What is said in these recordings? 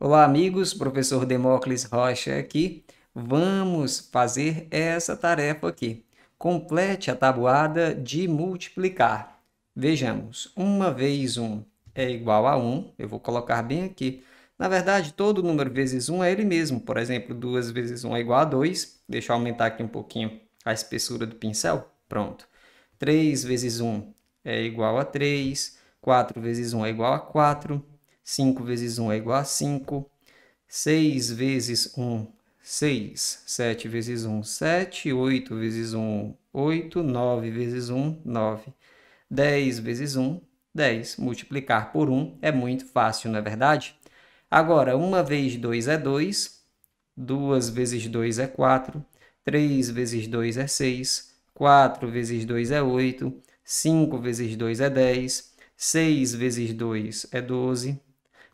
Olá, amigos, professor Demócles Rocha aqui. Vamos fazer essa tarefa aqui. Complete a tabuada de multiplicar. Vejamos, uma vez 1 é igual a 1, eu vou colocar bem aqui. Na verdade, todo número vezes 1 é ele mesmo. Por exemplo, 2 vezes 1 é igual a 2. Deixa eu aumentar aqui um pouquinho a espessura do pincel. Pronto. 3 vezes 1 é igual a 3. 4 vezes 1 é igual a 4. 5 vezes 1 é igual a 5. 6 vezes 1, 6. 7 vezes 1, 7. 8 vezes 1, 8. 9 vezes 1, 9. 10 vezes 1, 10. Multiplicar por 1 é muito fácil, não é verdade? Agora, 1 é vezes 2 é 2. 2 vezes 2 é 4. 3 vezes 2 é 6. 4 vezes 2 é 8. 5 vezes 2 é 10. 6 vezes 2 é 12.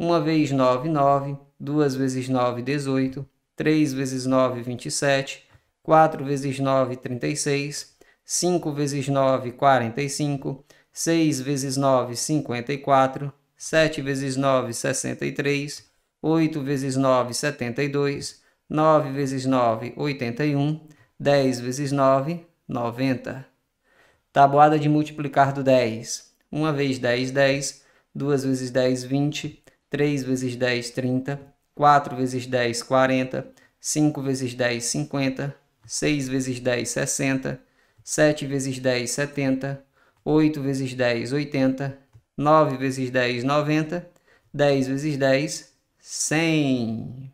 1 vez 9, 9, 2 vezes 9, 18, 3 vezes 9, 27, 4 vezes 9, 36, 5 vezes 9, 45, 6 vezes 9, 54, 7 vezes 9, 63, 8 vezes 9, 72, 9 vezes 9, 81, 10 vezes 9, 90. Tabuada de multiplicar do 10. 1 vez 10, 10, 2 vezes 10, 20, 3 vezes 10, 30, 4 vezes 10, 40, 5 vezes 10, 50, 6 vezes 10, 60, 7 vezes 10, 70, 8 vezes 10, 80, 9 vezes 10, 90, 10 vezes 10, 100.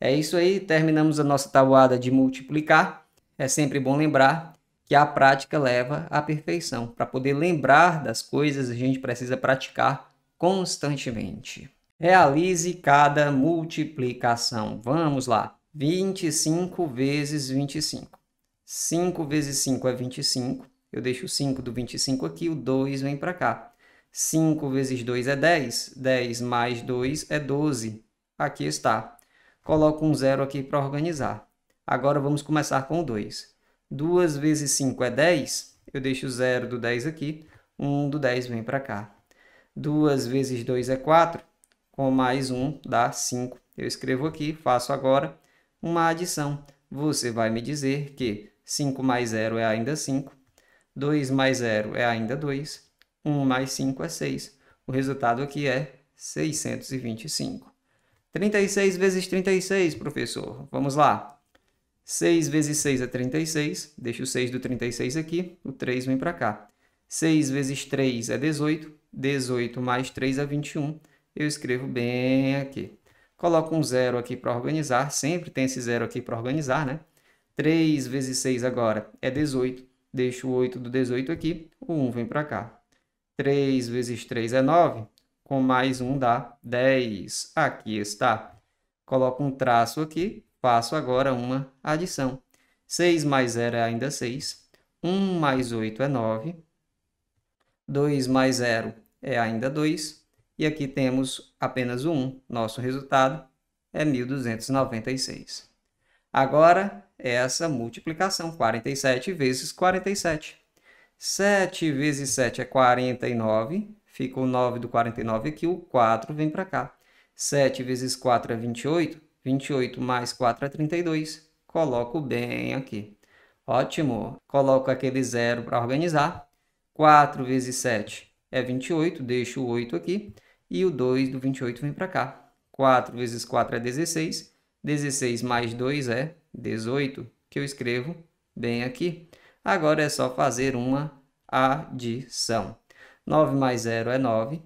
É isso aí, terminamos a nossa tabuada de multiplicar. É sempre bom lembrar que a prática leva à perfeição. Para poder lembrar das coisas, a gente precisa praticar constantemente. Realize cada multiplicação. Vamos lá. 25 vezes 25. 5 vezes 5 é 25. Eu deixo o 5 do 25 aqui, o 2 vem para cá. 5 vezes 2 é 10. 10 mais 2 é 12. Aqui está. Coloco um zero aqui para organizar. Agora vamos começar com o 2. 2 vezes 5 é 10. Eu deixo o zero do 10 aqui. 1 um do 10 vem para cá. 2 vezes 2 é 4, com mais 1 dá 5. Eu escrevo aqui, faço agora uma adição. Você vai me dizer que 5 mais 0 é ainda 5, 2 mais 0 é ainda 2, 1 mais 5 é 6. O resultado aqui é 625. 36 vezes 36, professor. Vamos lá. 6 vezes 6 é 36. Deixo o 6 do 36 aqui, o 3 vem para cá. 6 vezes 3 é 18. 18 mais 3 é 21, eu escrevo bem aqui. Coloco um zero aqui para organizar, sempre tem esse zero aqui para organizar, né? 3 vezes 6 agora é 18, deixo o 8 do 18 aqui, o 1 vem para cá. 3 vezes 3 é 9, com mais 1 dá 10. Aqui está. Coloco um traço aqui, faço agora uma adição. 6 mais 0 é ainda 6, 1 mais 8 é 9, 2 mais 0 é ainda 2. E aqui temos apenas o 1. Nosso resultado é 1.296. Agora, é essa multiplicação, 47 vezes 47. 7 vezes 7 é 49, fica o 9 do 49 aqui, o 4 vem para cá. 7 vezes 4 é 28, 28 mais 4 é 32. Coloco bem aqui. Ótimo! Coloco aquele zero para organizar 4 vezes 7 é 28, deixo o 8 aqui. E o 2 do 28 vem para cá. 4 vezes 4 é 16. 16 mais 2 é 18, que eu escrevo bem aqui. Agora é só fazer uma adição. 9 mais 0 é 9.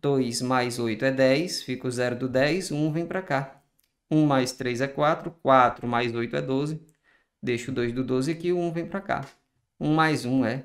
2 mais 8 é 10, fica o 0 do 10, 1 vem para cá. 1 mais 3 é 4, 4 mais 8 é 12, deixo o 2 do 12 aqui, o 1 vem para cá. 1 mais 1 é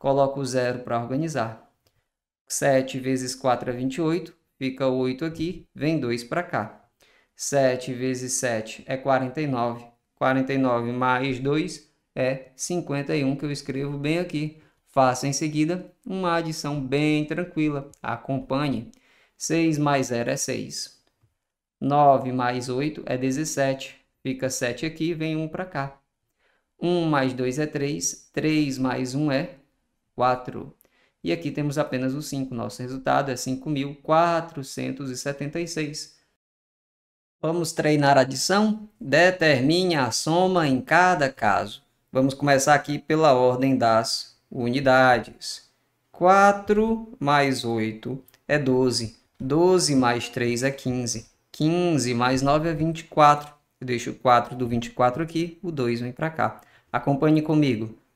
coloco o zero para organizar. 7 vezes 4 é 28, fica 8 aqui, vem 2 para cá. 7 vezes 7 é 49, 49 mais 2 é 51, que eu escrevo bem aqui. Faça em seguida uma adição bem tranquila, acompanhe. 6 mais 0 é 6. 9 mais 8 é 17, fica 7 aqui, vem 1 para cá. 1 mais 2 é 3, 3 mais 1 é 4. E aqui temos apenas o 5. Nosso resultado é 5.476. Vamos treinar a adição? Determine a soma em cada caso. Vamos começar aqui pela ordem das unidades. 4 mais 8 é 12. 12 mais 3 é 15. 15 mais 9 é 24. Eu deixo o 4 do 24 aqui, o 2 vem para cá. Acompanhe comigo.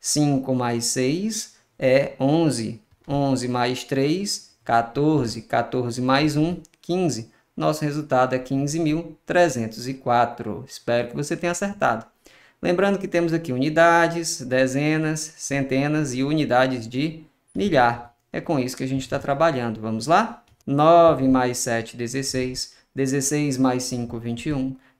5 mais 6 é 11. 11 mais 3, 14. 14 mais 1, 15. Nosso resultado é 15.304. Espero que você tenha acertado. Lembrando que temos aqui unidades, dezenas, centenas e unidades de milhar. É com isso que a gente está trabalhando. Vamos lá? 9 mais 7, 16. 16 mais 5, 21.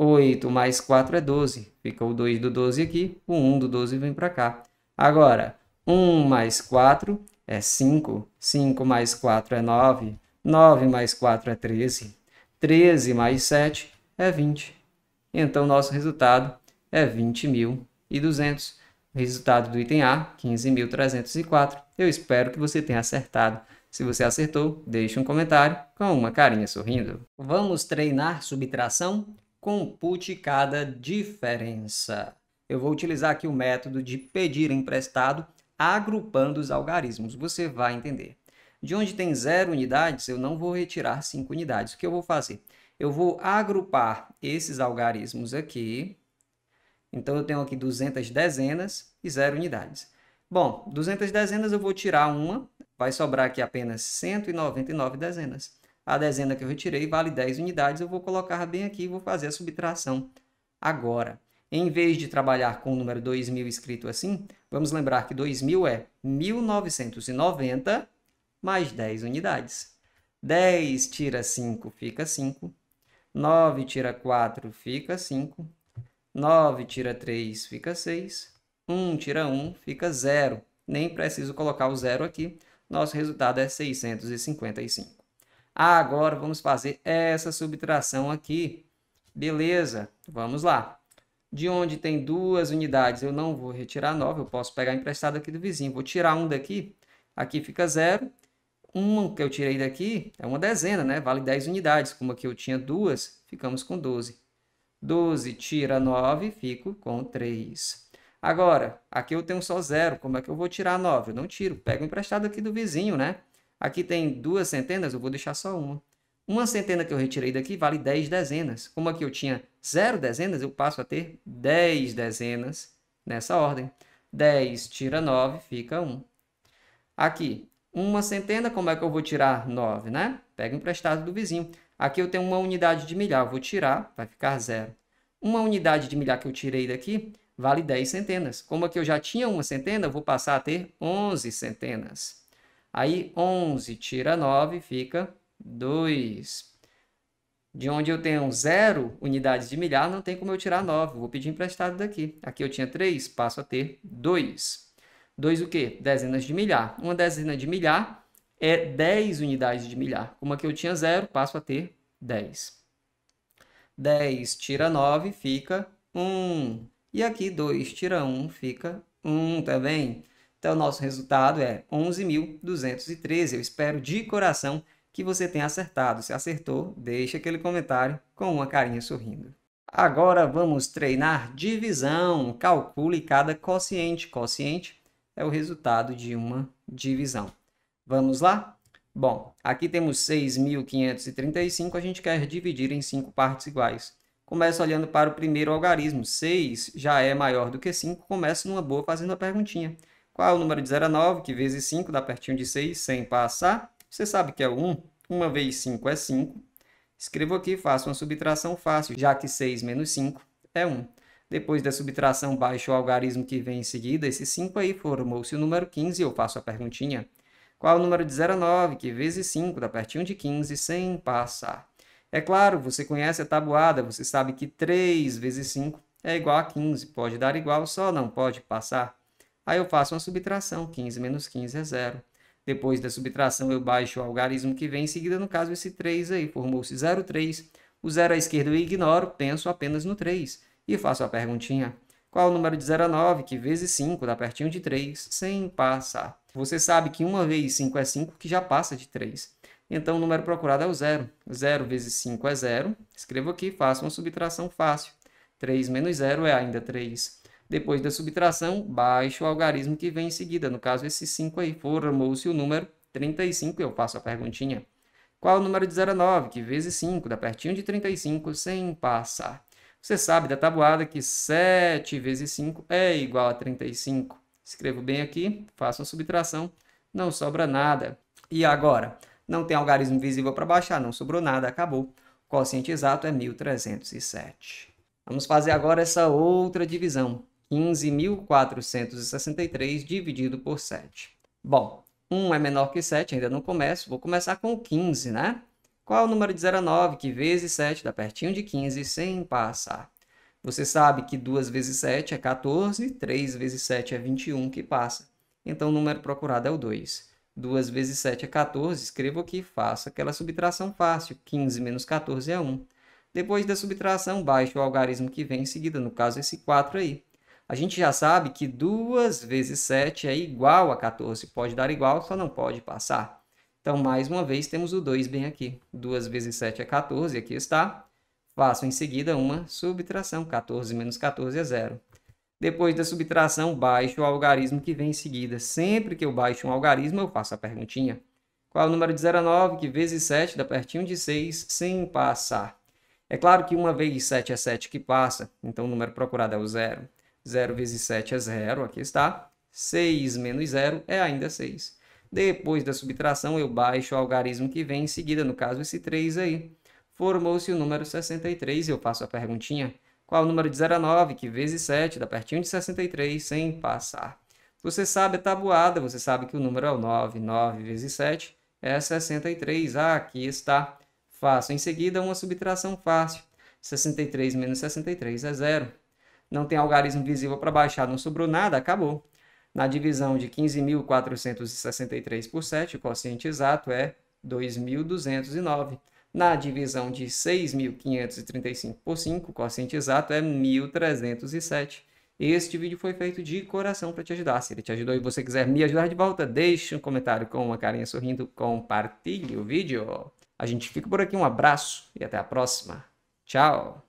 8 mais 4 é 12. Fica o 2 do 12 aqui, o 1 do 12 vem para cá. Agora, 1 mais 4 é 5, 5 mais 4 é 9, 9 mais 4 é 13, 13 mais 7 é 20. Então, nosso resultado é 20.200. Resultado do item A, 15.304. Eu espero que você tenha acertado. Se você acertou, deixe um comentário com uma carinha sorrindo. Vamos treinar subtração? compute cada diferença. Eu vou utilizar aqui o método de pedir emprestado, agrupando os algarismos. Você vai entender. De onde tem zero unidades, eu não vou retirar cinco unidades. O que eu vou fazer? Eu vou agrupar esses algarismos aqui. Então, eu tenho aqui 200 dezenas e zero unidades. Bom, 200 dezenas eu vou tirar uma, vai sobrar aqui apenas 199 dezenas a dezena que eu retirei vale 10 unidades, eu vou colocar bem aqui e vou fazer a subtração agora. Em vez de trabalhar com o número 2.000 escrito assim, vamos lembrar que 2.000 é 1.990 mais 10 unidades. 10 tira 5 fica 5, 9 tira 4 fica 5, 9 tira 3 fica 6, 1 tira 1 fica 0. Nem preciso colocar o zero aqui, nosso resultado é 655 agora vamos fazer essa subtração aqui. Beleza, vamos lá. De onde tem duas unidades, eu não vou retirar 9, eu posso pegar emprestado aqui do vizinho. Vou tirar um daqui, aqui fica zero. Um que eu tirei daqui é uma dezena, né? Vale 10 unidades. Como aqui eu tinha duas, ficamos com 12. 12 tira 9, fico com 3. Agora, aqui eu tenho só zero. Como é que eu vou tirar 9? Eu não tiro. Pego emprestado aqui do vizinho, né? Aqui tem duas centenas, eu vou deixar só uma. Uma centena que eu retirei daqui vale 10 dezenas. Como aqui eu tinha 0 dezenas, eu passo a ter 10 dezenas nessa ordem. 10 tira 9, fica 1. Aqui, uma centena, como é que eu vou tirar 9, né? Pega emprestado do vizinho. Aqui eu tenho uma unidade de milhar, eu vou tirar, vai ficar 0. Uma unidade de milhar que eu tirei daqui vale 10 centenas. Como aqui eu já tinha uma centena, eu vou passar a ter 11 centenas. Aí 11 tira 9, fica 2. De onde eu tenho 0 unidades de milhar, não tem como eu tirar 9. Vou pedir emprestado daqui. Aqui eu tinha 3, passo a ter 2. 2 o quê? Dezenas de milhar. Uma dezena de milhar é 10 unidades de milhar. Como aqui eu tinha 0, passo a ter 10. 10 tira 9, fica 1. E aqui 2 tira 1, fica 1 também. Tá então, nosso resultado é 11.213. Eu espero de coração que você tenha acertado. Se acertou, deixe aquele comentário com uma carinha sorrindo. Agora vamos treinar divisão. Calcule cada quociente. Quociente é o resultado de uma divisão. Vamos lá? Bom, aqui temos 6.535, a gente quer dividir em cinco partes iguais. Começa olhando para o primeiro algarismo. 6 já é maior do que 5, começa numa boa fazendo a perguntinha. Qual é o número de 0 a 9, que vezes 5 dá pertinho de 6, sem passar. Você sabe que é o 1. 1 vezes 5 é 5. Escrevo aqui, faço uma subtração fácil, já que 6 menos 5 é 1. Depois da subtração, baixo o algarismo que vem em seguida. Esse 5 aí formou-se o número 15. Eu faço a perguntinha. Qual é o número de 0 a 9, que vezes 5 dá pertinho de 15, sem passar? É claro, você conhece a tabuada, você sabe que 3 vezes 5 é igual a 15. Pode dar igual, só não pode passar. Aí eu faço uma subtração, 15 menos 15 é zero. Depois da subtração, eu baixo o algarismo que vem em seguida, no caso, esse 3 aí, formou-se 0,3. O zero à esquerda eu ignoro, penso apenas no 3. E faço a perguntinha, qual o número de 0 a 9, que vezes 5 dá pertinho de 3, sem passar? Você sabe que uma vez 5 é 5, que já passa de 3. Então, o número procurado é o zero. 0 vezes 5 é zero. Escrevo aqui, faço uma subtração fácil. 3 menos 0 é ainda 3. Depois da subtração, baixo o algarismo que vem em seguida. No caso, esse 5 aí formou-se o número 35. Eu faço a perguntinha. Qual o número de 0 a 9? Que vezes 5 dá pertinho de 35 sem passar. Você sabe da tabuada que 7 vezes 5 é igual a 35. Escrevo bem aqui, faço a subtração, não sobra nada. E agora? Não tem algarismo visível para baixar, não sobrou nada, acabou. O quociente exato é 1307. Vamos fazer agora essa outra divisão. 15.463 dividido por 7. Bom, 1 é menor que 7, ainda não começo, vou começar com 15, né? Qual é o número de 0 a 9, que vezes 7 dá pertinho de 15, sem passar? Você sabe que 2 vezes 7 é 14, 3 vezes 7 é 21, que passa. Então, o número procurado é o 2. 2 vezes 7 é 14, escrevo aqui, faço aquela subtração fácil. 15 menos 14 é 1. Depois da subtração, baixo o algarismo que vem em seguida, no caso esse 4 aí a gente já sabe que 2 vezes 7 é igual a 14. Pode dar igual, só não pode passar. Então, mais uma vez, temos o 2 bem aqui. 2 vezes 7 é 14, aqui está. Faço em seguida uma subtração. 14 menos 14 é zero. Depois da subtração, baixo o algarismo que vem em seguida. Sempre que eu baixo um algarismo, eu faço a perguntinha. Qual é o número de 0 a 9, que vezes 7 dá pertinho de 6, sem passar? É claro que 1 vezes 7 é 7 que passa, então o número procurado é o zero. 0 vezes 7 é 0, aqui está. 6 menos 0 é ainda 6. Depois da subtração, eu baixo o algarismo que vem em seguida, no caso esse 3 aí. Formou-se o número 63, eu faço a perguntinha. Qual o número de 0 a 9, que vezes 7 dá pertinho de 63, sem passar? Você sabe a tabuada, você sabe que o número é o 9. 9 vezes 7 é 63. Ah, aqui está. Faço em seguida uma subtração fácil. 63 menos 63 é 0 não tem algarismo visível para baixar, não sobrou nada, acabou. Na divisão de 15.463 por 7, o quociente exato é 2.209. Na divisão de 6.535 por 5, o quociente exato é 1.307. Este vídeo foi feito de coração para te ajudar. Se ele te ajudou e você quiser me ajudar de volta, deixe um comentário com uma carinha sorrindo, compartilhe o vídeo. A gente fica por aqui, um abraço e até a próxima. Tchau!